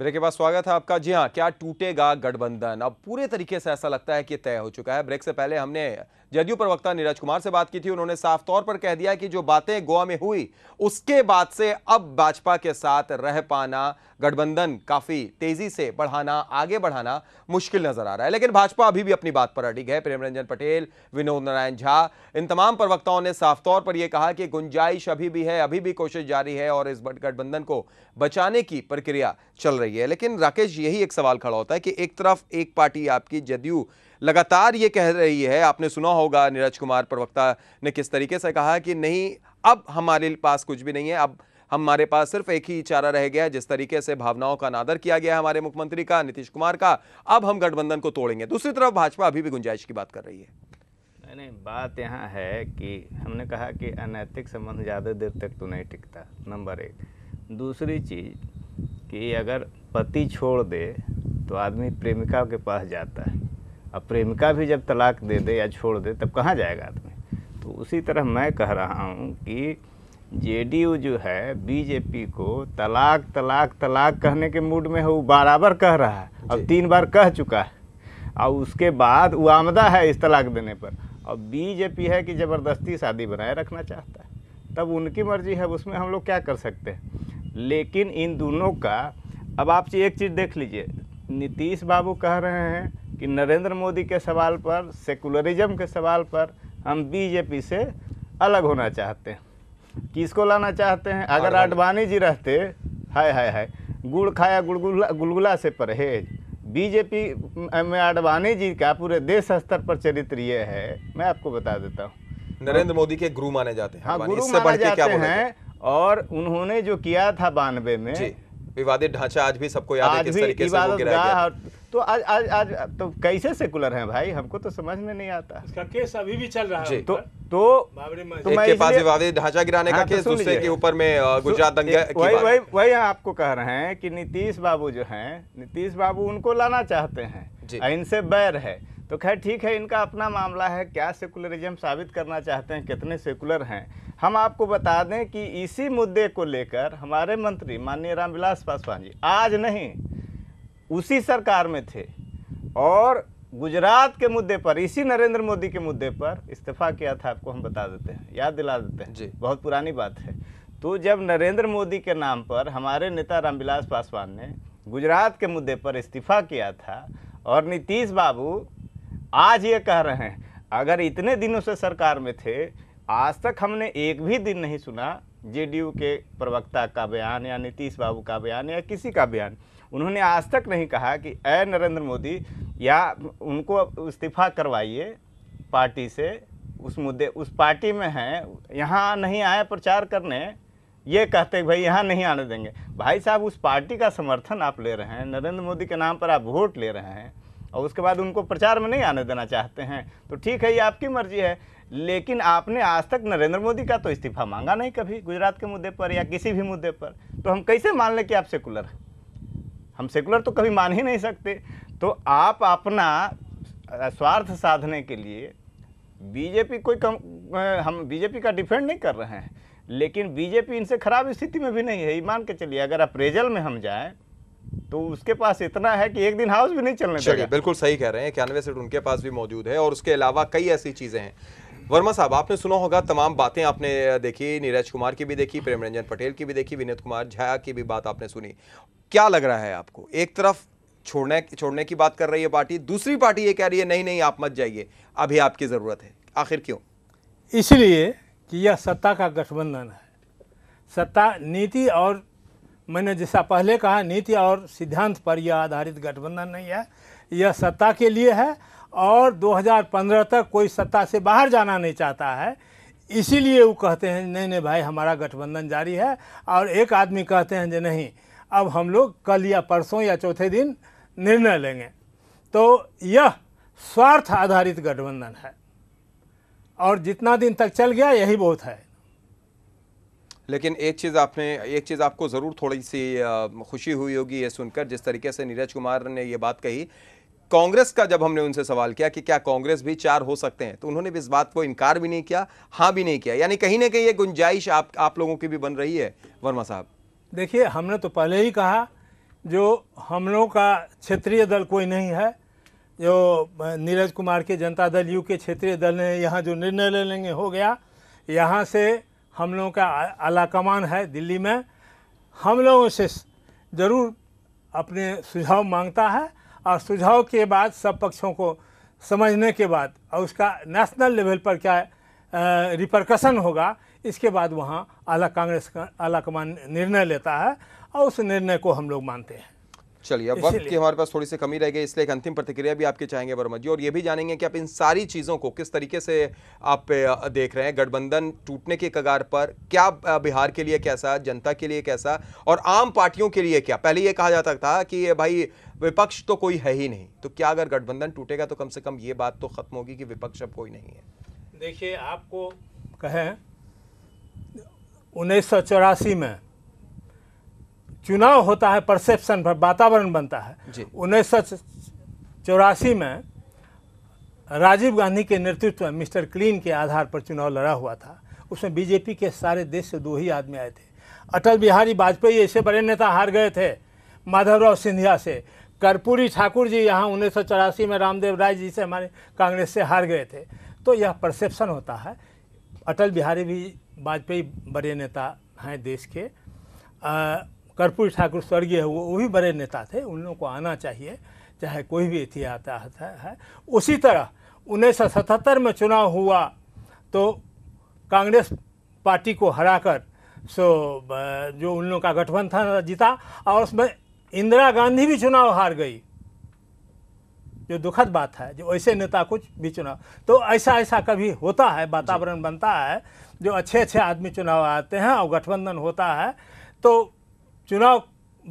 break के बाद स्वागत है आपका जी हाँ क्या टूटेगा गठबंधन अब पूरे तरीके से ऐसा लगता है कि तय हो चुका है ब्रेक से पहले हमने जदयू प्रवक्ता नीरज कुमार से बात की थी उन्होंने साफ तौर पर कह दिया कि जो बातें गोवा में हुई उसके बाद से अब भाजपा के साथ रह पाना गठबंधन काफी तेजी से बढ़ाना आगे बढ़ाना मुश्किल नजर आ रहा है लेकिन भाजपा अभी भी अपनी बात पर अडिग है प्रेम रंजन पटेल विनोद नारायण झा इन तमाम प्रवक्ताओं ने साफ तौर पर यह कहा कि गुंजाइश अभी भी है अभी भी कोशिश जारी है और इस गठबंधन को बचाने की प्रक्रिया चल रही रही है लेकिन राकेश यही एक सवाल खड़ा होता है कि एक तरफ एक पार्टी आपकी जदयू लगातार ये कह रही है आपने सुना होगा नीरज कुमार प्रवक्ता ने किस तरीके से कहा कि नहीं अब हमारे पास कुछ भी नहीं है अब हमारे पास सिर्फ एक ही चारा रह गया जिस तरीके से भावनाओं का अनादर किया गया हमारे मुख्यमंत्री का नीतीश कुमार का अब हम गठबंधन को तोड़ेंगे दूसरी तरफ भाजपा अभी भी गुंजाइश की बात कर रही है नहीं बात यहाँ है कि हमने कहा कि अनैतिक संबंध ज़्यादा देर तक तो नहीं टिकता नंबर एक दूसरी चीज़ कि अगर पति छोड़ दे तो आदमी प्रेमिका के पास जाता है अब प्रेमिका भी जब तलाक दे दे या छोड़ दे तब कहाँ जाएगा आदमी तो उसी तरह मैं कह रहा हूँ कि जेडीयू जो है बीजेपी को तलाक तलाक तलाक कहने के मूड में है वो बराबर कह रहा है अब तीन बार कह चुका है और उसके बाद वो आमदा है इस तलाक देने पर और बीजेपी है कि ज़बरदस्ती शादी बनाए रखना चाहता है तब उनकी मर्जी है उसमें हम लोग क्या कर सकते हैं लेकिन इन दोनों का अब आप एक चीज़ देख लीजिए नीतीश बाबू कह रहे हैं कि नरेंद्र मोदी के सवाल पर सेकुलरिज्म के सवाल पर हम बीजेपी से अलग होना चाहते हैं किसको लाना चाहते हैं अगर आडवाणी जी रहते हाय हाय हाय गुड़ खाया गुड़गुला गुलगुला से परहेज बीजेपी में आडवाणी जी का पूरे देश स्तर पर चरित्र ये है मैं आपको बता देता हूँ नरेंद्र मोदी के गुरु माने जाते हैं हाँ गुरु माने जाते हैं और उन्होंने जो किया था बानवे में विवादित ढांचा आज भी सबको याद है किस तरीके से वो गया हाँ, तो आज आज आज तो कैसे सेकुलर हैं भाई हमको तो समझ में नहीं आता इसका केस अभी भी चल रहा है तो तो, तो एक के पास विवादित ढांचा गिराने का हाँ, तो केस दूसरे के ऊपर में गुजरात दंगे वही वही वही आपको कह रहे हैं कि नीतीश बाबू जो हैं नीतीश बाबू उनको लाना चाहते हैं इनसे बैर है तो खैर ठीक है इनका अपना मामला है क्या सेकुलरिज्म साबित करना चाहते हैं कितने सेकुलर हैं हम आपको बता दें कि इसी मुद्दे को लेकर हमारे मंत्री माननीय रामविलास पासवान जी आज नहीं उसी सरकार में थे और गुजरात के मुद्दे पर इसी नरेंद्र मोदी के मुद्दे पर इस्तीफा किया था आपको हम बता देते हैं याद दिला देते हैं जी बहुत पुरानी बात है तो जब नरेंद्र मोदी के नाम पर हमारे नेता रामविलास पासवान ने गुजरात के मुद्दे पर इस्तीफा किया था और नीतीश बाबू आज ये कह रहे हैं अगर इतने दिनों से सरकार में थे आज तक हमने एक भी दिन नहीं सुना जेडीयू के प्रवक्ता का बयान या नीतीश बाबू का बयान या किसी का बयान उन्होंने आज तक नहीं कहा कि ए नरेंद्र मोदी या उनको इस्तीफा करवाइए पार्टी से उस मुद्दे उस पार्टी में हैं यहाँ नहीं आए प्रचार करने ये कहते भाई यहाँ नहीं आने देंगे भाई साहब उस पार्टी का समर्थन आप ले रहे हैं नरेंद्र मोदी के नाम पर आप वोट ले रहे हैं और उसके बाद उनको प्रचार में नहीं आने देना चाहते हैं तो ठीक है ये आपकी मर्जी है लेकिन आपने आज तक नरेंद्र मोदी का तो इस्तीफा मांगा नहीं कभी गुजरात के मुद्दे पर या किसी भी मुद्दे पर तो हम कैसे मान लें कि आप सेकुलर हैं हम सेकुलर तो कभी मान ही नहीं सकते तो आप अपना स्वार्थ साधने के लिए बीजेपी कोई कम हम बीजेपी का डिफेंड नहीं कर रहे हैं लेकिन बीजेपी इनसे खराब स्थिति में भी नहीं है ईमान के चलिए अगर अप्रेजल में हम जाएँ तो उसके पास इतना है कि एक दिन हाउस भी नहीं चलने चलिए बिल्कुल सही कह रहे हैं इक्यानवे सीट उनके पास भी मौजूद है और उसके अलावा कई ऐसी चीज़ें हैं वर्मा साहब आपने सुना होगा तमाम बातें आपने देखी नीरज कुमार की भी देखी प्रेम रंजन पटेल की भी देखी विनोद कुमार झा की भी बात आपने सुनी क्या लग रहा है आपको एक तरफ छोड़ने छोड़ने की बात कर रही है पार्टी दूसरी पार्टी ये कह रही है नहीं नहीं आप मत जाइए अभी आपकी ज़रूरत है आखिर क्यों इसलिए कि यह सत्ता का गठबंधन है सत्ता नीति और मैंने जैसा पहले कहा नीति और सिद्धांत पर यह आधारित गठबंधन नहीं है यह सत्ता के लिए है और 2015 तक कोई सत्ता से बाहर जाना नहीं चाहता है इसीलिए वो कहते हैं नहीं नहीं भाई हमारा गठबंधन जारी है और एक आदमी कहते हैं जो नहीं अब हम लोग कल या परसों या चौथे दिन निर्णय लेंगे तो यह स्वार्थ आधारित गठबंधन है और जितना दिन तक चल गया यही बहुत है लेकिन एक चीज़ आपने एक चीज़ आपको ज़रूर थोड़ी सी खुशी हुई होगी ये सुनकर जिस तरीके से नीरज कुमार ने ये बात कही कांग्रेस का जब हमने उनसे सवाल किया कि क्या कांग्रेस भी चार हो सकते हैं तो उन्होंने भी इस बात को इनकार भी नहीं किया हाँ भी नहीं किया यानी कहीं ना कहीं ये गुंजाइश आप आप लोगों की भी बन रही है वर्मा साहब देखिए हमने तो पहले ही कहा जो हम लोगों का क्षेत्रीय दल कोई नहीं है जो नीरज कुमार के जनता दल यू के क्षेत्रीय दल ने यहाँ जो निर्णय ले लेंगे हो गया यहाँ से हम लोगों का आला कमान है दिल्ली में हम लोगों से ज़रूर अपने सुझाव मांगता है और सुझाव के बाद सब पक्षों को समझने के बाद और उसका नेशनल लेवल पर क्या रिपरकसन होगा इसके बाद वहाँ आला कांग्रेस का आला कमान निर्णय लेता है और उस निर्णय को हम लोग मानते हैं चलिए अब वक्त की हमारे पास थोड़ी सी कमी रह गई इसलिए एक अंतिम प्रतिक्रिया भी आपके चाहेंगे वर्मा जी और ये भी जानेंगे कि आप इन सारी चीज़ों को किस तरीके से आप देख रहे हैं गठबंधन टूटने के कगार पर क्या बिहार के लिए कैसा जनता के लिए कैसा और आम पार्टियों के लिए क्या पहले ये कहा जाता था कि भाई विपक्ष तो कोई है ही नहीं तो क्या अगर गठबंधन टूटेगा तो कम से कम ये बात तो खत्म होगी कि विपक्ष अब कोई नहीं है देखिए आपको कहें उन्नीस में चुनाव होता है परसेप्शन पर वातावरण बनता है उन्नीस चौरासी में राजीव गांधी के नेतृत्व में मिस्टर क्लीन के आधार पर चुनाव लड़ा हुआ था उसमें बीजेपी के सारे देश से दो ही आदमी आए थे अटल बिहारी वाजपेयी ऐसे बड़े नेता हार गए थे माधवराव सिंधिया से कर्पूरी ठाकुर जी यहाँ उन्नीस सौ चौरासी में रामदेव राय जी से हमारे कांग्रेस से हार गए थे तो यह परसेप्शन होता है अटल बिहारी भी वाजपेयी बड़े नेता हैं देश के आ, कर्पूर ठाकुर स्वर्गीय वो वो भी बड़े नेता थे उन लोगों को आना चाहिए चाहे कोई भी इति आता है उसी तरह उन्नीस में चुनाव हुआ तो कांग्रेस पार्टी को हराकर सो जो उन लोगों का गठबंधन जीता और उसमें इंदिरा गांधी भी चुनाव हार गई जो दुखद बात है जो ऐसे नेता कुछ भी चुनाव तो ऐसा ऐसा कभी होता है वातावरण बनता है जो अच्छे अच्छे आदमी चुनाव आते हैं और गठबंधन होता है तो चुनाव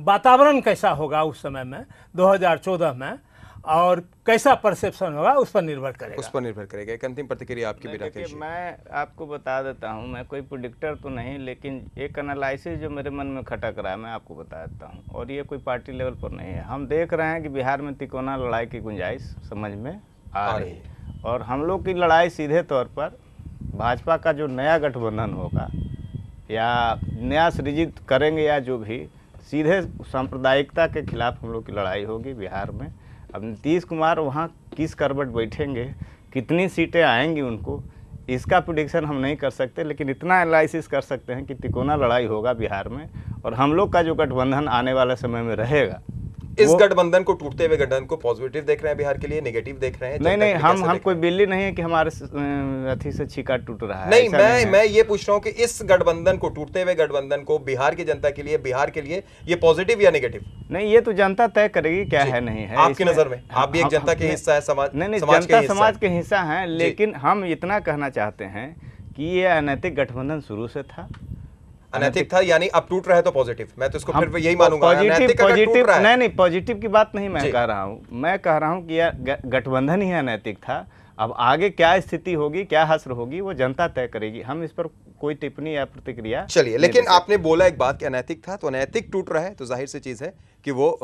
वातावरण कैसा होगा उस समय में 2014 में और कैसा परसेप्शन होगा उस पर निर्भर करेगा उस पर निर्भर करेगा एक अंतिम प्रतिक्रिया आपकी भी रखेगी मैं आपको बता देता हूँ मैं कोई प्रोडिक्टर तो नहीं लेकिन एक एनालिसिस जो मेरे मन में खटक रहा है मैं आपको बता देता हूँ और ये कोई पार्टी लेवल पर नहीं है हम देख रहे हैं कि बिहार में तिकोना लड़ाई की गुंजाइश समझ में आ रही है और हम लोग की लड़ाई सीधे तौर पर भाजपा का जो नया गठबंधन होगा या न्याय सृजित करेंगे या जो भी सीधे सांप्रदायिकता के खिलाफ हम लोग की लड़ाई होगी बिहार में अब नीतीश कुमार वहाँ किस करवट बैठेंगे कितनी सीटें आएंगी उनको इसका प्रोडिक्शन हम नहीं कर सकते लेकिन इतना एनालिसिस कर सकते हैं कि तिकोना लड़ाई होगा बिहार में और हम लोग का जो गठबंधन आने वाले समय में रहेगा इस गठबंधन को टूटते हुए गठबंधन को पॉजिटिव देख रहे हैं बिहार के लिए नेगेटिव देख रहे हैं नहीं नहीं हम हम कोई बिल्ली नहीं है कि हमारे अथी से छीका टूट रहा है नहीं मैं मैं ये पूछ रहा हूँ कि इस गठबंधन को टूटते हुए गठबंधन को बिहार की जनता के लिए बिहार के लिए ये पॉजिटिव या नेगेटिव नहीं ये तो जनता तय करेगी क्या है नहीं है आपकी नजर में हाँ, आप भी एक जनता के हिस्सा है समाज नहीं नहीं जनता समाज के हिस्सा है लेकिन हम इतना कहना चाहते हैं कि ये अनैतिक गठबंधन शुरू से था अनैतिक था यानी अब टूट रहा है तो पॉजिटिव मैं तो इसको फिर यही मानूंगा पॉजिटिव पॉजिटिव नहीं नहीं पॉजिटिव की बात नहीं मैं कह रहा हूँ मैं कह रहा हूँ कि यह गठबंधन ही अनैतिक था अब आगे क्या स्थिति होगी क्या हसर होगी वो जनता तय करेगी हम इस पर कोई टिप्पणी या प्रतिक्रिया चलिए लेकिन आपने बोला एक बात कि अनैतिक था तो अनैतिक टूट रहा है तो जाहिर सी चीज़ है कि वो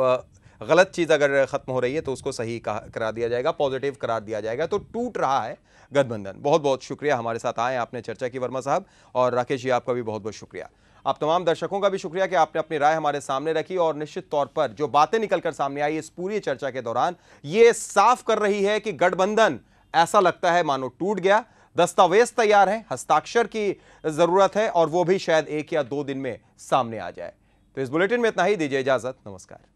गलत चीज़ अगर ख़त्म हो रही है तो उसको सही करा दिया जाएगा पॉजिटिव करार दिया जाएगा तो टूट रहा है गठबंधन बहुत बहुत शुक्रिया हमारे साथ आए आपने चर्चा की वर्मा साहब और राकेश जी आपका भी बहुत बहुत शुक्रिया आप तमाम दर्शकों का भी शुक्रिया कि आपने अपनी राय हमारे सामने रखी और निश्चित तौर पर जो बातें निकलकर सामने आई इस पूरी चर्चा के दौरान ये साफ कर रही है कि गठबंधन ऐसा लगता है मानो टूट गया दस्तावेज तैयार है हस्ताक्षर की जरूरत है और वो भी शायद एक या दो दिन में सामने आ जाए तो इस बुलेटिन में इतना ही दीजिए इजाजत नमस्कार